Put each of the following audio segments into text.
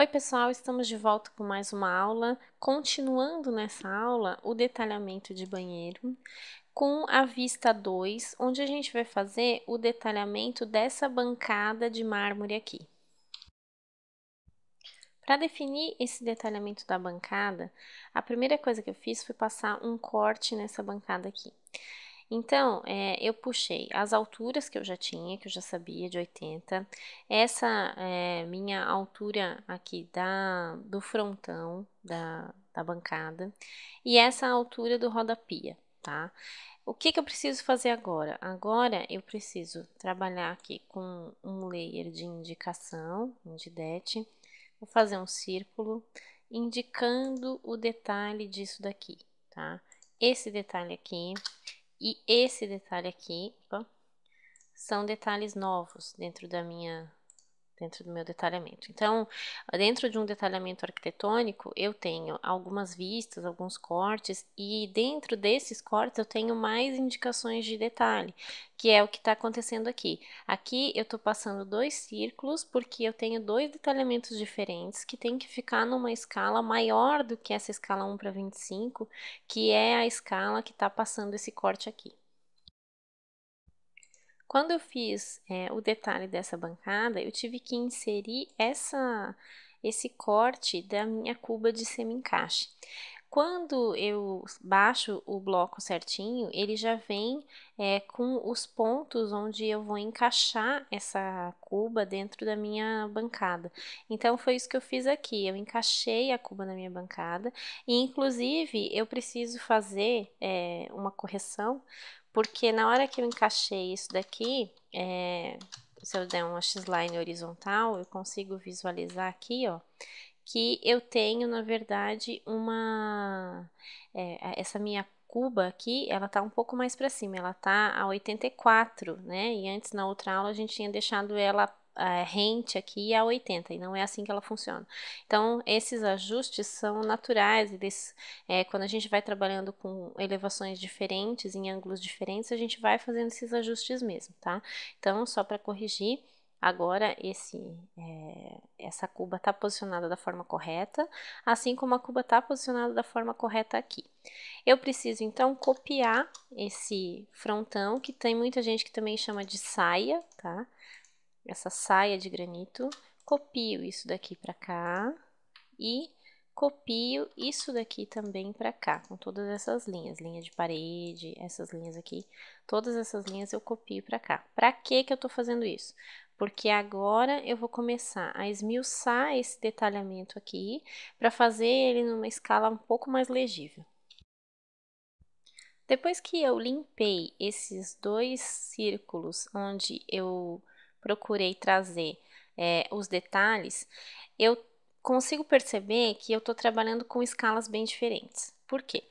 Oi, pessoal, estamos de volta com mais uma aula. Continuando nessa aula, o detalhamento de banheiro com a vista 2, onde a gente vai fazer o detalhamento dessa bancada de mármore aqui. Para definir esse detalhamento da bancada, a primeira coisa que eu fiz foi passar um corte nessa bancada aqui. Então, é, eu puxei as alturas que eu já tinha, que eu já sabia de 80, essa é, minha altura aqui da, do frontão da, da bancada e essa altura do rodapia, tá? O que, que eu preciso fazer agora? Agora eu preciso trabalhar aqui com um layer de indicação, indidete, vou fazer um círculo indicando o detalhe disso daqui, tá? Esse detalhe aqui e esse detalhe aqui opa, são detalhes novos dentro da minha dentro do meu detalhamento. Então, dentro de um detalhamento arquitetônico, eu tenho algumas vistas, alguns cortes, e dentro desses cortes eu tenho mais indicações de detalhe, que é o que está acontecendo aqui. Aqui eu estou passando dois círculos, porque eu tenho dois detalhamentos diferentes que tem que ficar numa escala maior do que essa escala 1 para 25, que é a escala que está passando esse corte aqui. Quando eu fiz é, o detalhe dessa bancada, eu tive que inserir essa, esse corte da minha cuba de semi-encaixe. Quando eu baixo o bloco certinho, ele já vem é, com os pontos onde eu vou encaixar essa cuba dentro da minha bancada. Então, foi isso que eu fiz aqui, eu encaixei a cuba na minha bancada e, inclusive, eu preciso fazer é, uma correção, porque na hora que eu encaixei isso daqui, é, se eu der uma x-line horizontal, eu consigo visualizar aqui, ó, que eu tenho, na verdade, uma... É, essa minha cuba aqui, ela tá um pouco mais para cima, ela tá a 84, né? E antes, na outra aula, a gente tinha deixado ela a rente aqui é a 80 e não é assim que ela funciona. Então, esses ajustes são naturais e é, quando a gente vai trabalhando com elevações diferentes, em ângulos diferentes, a gente vai fazendo esses ajustes mesmo, tá? Então, só para corrigir, agora esse, é, essa cuba está posicionada da forma correta, assim como a cuba está posicionada da forma correta aqui. Eu preciso, então, copiar esse frontão, que tem muita gente que também chama de saia, tá? essa saia de granito, copio isso daqui para cá e copio isso daqui também para cá, com todas essas linhas, linha de parede, essas linhas aqui, todas essas linhas eu copio para cá. Para que que eu estou fazendo isso? Porque agora eu vou começar a esmiuçar esse detalhamento aqui para fazer ele numa escala um pouco mais legível. Depois que eu limpei esses dois círculos onde eu procurei trazer é, os detalhes, eu consigo perceber que eu estou trabalhando com escalas bem diferentes. Por quê?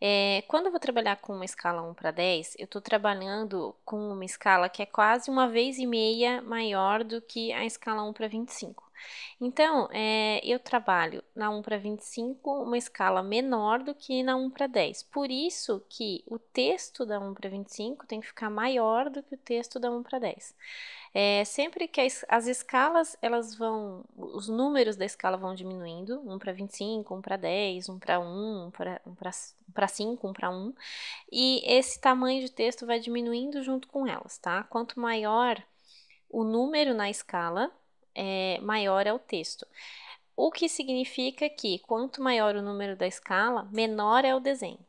É, quando eu vou trabalhar com uma escala 1 para 10, eu estou trabalhando com uma escala que é quase uma vez e meia maior do que a escala 1 para 25. Então, é, eu trabalho na 1 para 25 uma escala menor do que na 1 para 10. Por isso que o texto da 1 para 25 tem que ficar maior do que o texto da 1 para 10. É, sempre que as, as, escalas, elas vão, os números da escala vão diminuindo, 1 para 25, 1 para 10, 1 para 1, 1 para 5, 1 para 1, e esse tamanho de texto vai diminuindo junto com elas, tá? Quanto maior o número na escala, é, maior é o texto. O que significa que quanto maior o número da escala, menor é o desenho.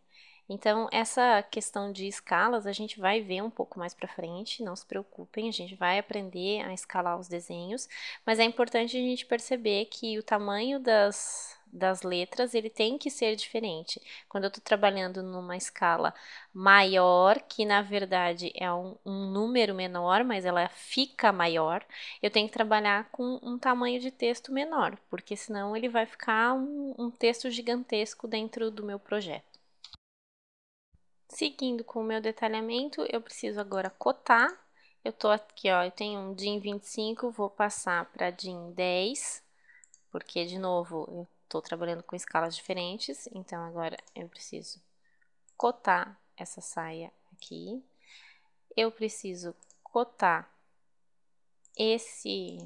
Então, essa questão de escalas a gente vai ver um pouco mais para frente, não se preocupem, a gente vai aprender a escalar os desenhos, mas é importante a gente perceber que o tamanho das, das letras ele tem que ser diferente. Quando eu estou trabalhando numa escala maior, que na verdade é um, um, número menor, mas ela fica maior, eu tenho que trabalhar com um tamanho de texto menor, porque senão ele vai ficar um, um texto gigantesco dentro do meu projeto. Seguindo com o meu detalhamento, eu preciso agora cotar. Eu tô aqui, ó, eu tenho um DIN 25, vou passar para DIN 10, porque, de novo, eu tô trabalhando com escalas diferentes, então agora eu preciso cotar essa saia aqui. Eu preciso cotar esse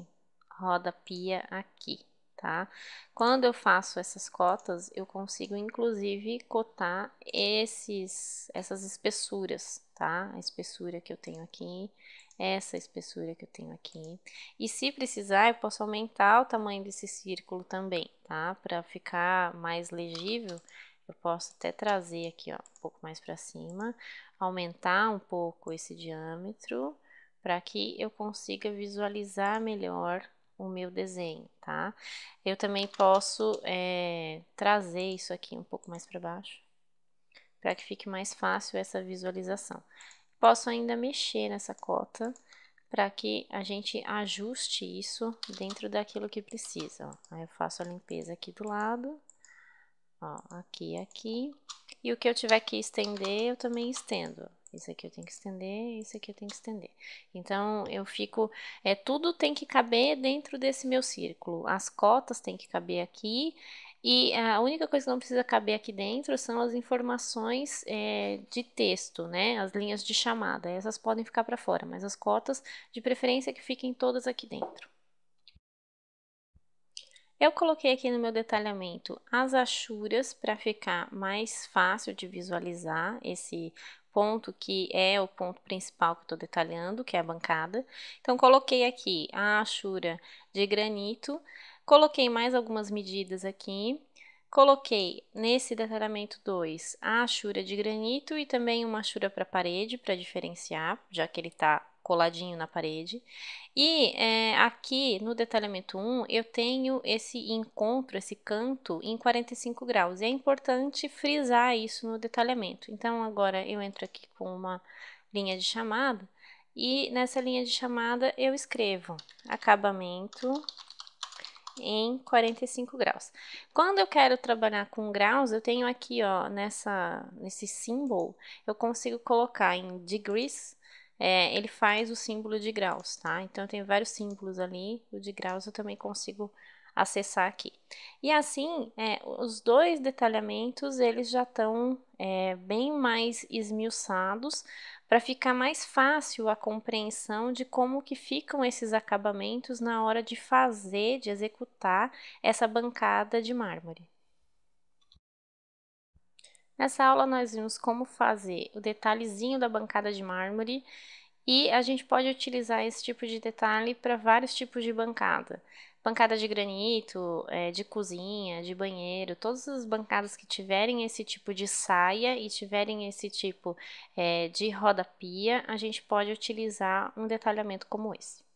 roda-pia aqui tá? Quando eu faço essas cotas, eu consigo inclusive cotar esses, essas espessuras, tá? A espessura que eu tenho aqui, essa espessura que eu tenho aqui. E se precisar, eu posso aumentar o tamanho desse círculo também, tá? Para ficar mais legível, eu posso até trazer aqui, ó, um pouco mais para cima, aumentar um pouco esse diâmetro para que eu consiga visualizar melhor o meu desenho, tá? Eu também posso é, trazer isso aqui um pouco mais para baixo, para que fique mais fácil essa visualização. Posso ainda mexer nessa cota para que a gente ajuste isso dentro daquilo que precisa. Ó. Aí eu faço a limpeza aqui do lado, Ó, aqui e aqui. E o que eu tiver que estender, eu também estendo. Isso aqui eu tenho que estender, isso aqui eu tenho que estender. Então, eu fico... É, tudo tem que caber dentro desse meu círculo. As cotas tem que caber aqui. E é, a única coisa que não precisa caber aqui dentro são as informações é, de texto, né? As linhas de chamada. Essas podem ficar para fora, mas as cotas, de preferência, que fiquem todas aqui dentro. Eu coloquei aqui no meu detalhamento as achuras para ficar mais fácil de visualizar esse ponto que é o ponto principal que eu estou detalhando, que é a bancada. Então, coloquei aqui a achura de granito, coloquei mais algumas medidas aqui, Coloquei nesse detalhamento 2 a achura de granito e também uma achura para parede para diferenciar, já que ele está coladinho na parede. E é, aqui no detalhamento 1, eu tenho esse encontro, esse canto em 45 graus. E é importante frisar isso no detalhamento. Então, agora eu entro aqui com uma linha de chamada. E nessa linha de chamada eu escrevo acabamento em 45 graus. Quando eu quero trabalhar com graus, eu tenho aqui, ó, nessa, nesse símbolo, eu consigo colocar em degrees é, ele faz o símbolo de graus, tá? Então, tem vários símbolos ali, o de graus eu também consigo acessar aqui. E assim, é, os dois detalhamentos, eles já estão é, bem mais esmiuçados, para ficar mais fácil a compreensão de como que ficam esses acabamentos na hora de fazer, de executar essa bancada de mármore. Nessa aula, nós vimos como fazer o detalhezinho da bancada de mármore e a gente pode utilizar esse tipo de detalhe para vários tipos de bancada. Bancada de granito, é, de cozinha, de banheiro, todas as bancadas que tiverem esse tipo de saia e tiverem esse tipo é, de roda pia, a gente pode utilizar um detalhamento como esse.